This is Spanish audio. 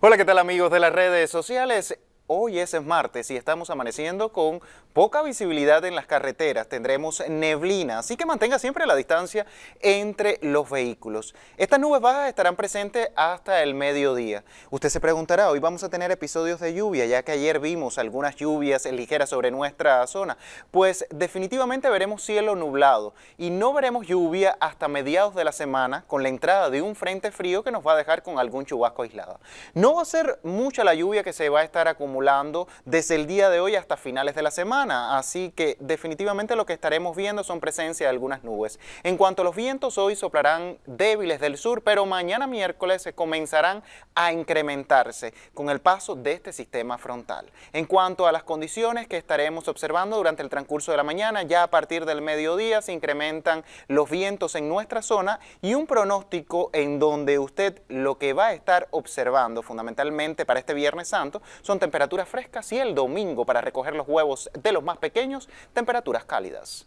Hola, ¿qué tal amigos de las redes sociales? Hoy es martes y estamos amaneciendo con poca visibilidad en las carreteras. Tendremos neblina, así que mantenga siempre la distancia entre los vehículos. Estas nubes bajas estarán presentes hasta el mediodía. Usted se preguntará, hoy vamos a tener episodios de lluvia, ya que ayer vimos algunas lluvias ligeras sobre nuestra zona. Pues definitivamente veremos cielo nublado y no veremos lluvia hasta mediados de la semana con la entrada de un frente frío que nos va a dejar con algún chubasco aislado. No va a ser mucha la lluvia que se va a estar acumulando desde el día de hoy hasta finales de la semana. Así que definitivamente lo que estaremos viendo son presencia de algunas nubes. En cuanto a los vientos, hoy soplarán débiles del sur, pero mañana miércoles se comenzarán a incrementarse con el paso de este sistema frontal. En cuanto a las condiciones que estaremos observando durante el transcurso de la mañana, ya a partir del mediodía se incrementan los vientos en nuestra zona y un pronóstico en donde usted lo que va a estar observando fundamentalmente para este Viernes Santo son temperaturas temperaturas frescas y el domingo para recoger los huevos de los más pequeños, temperaturas cálidas.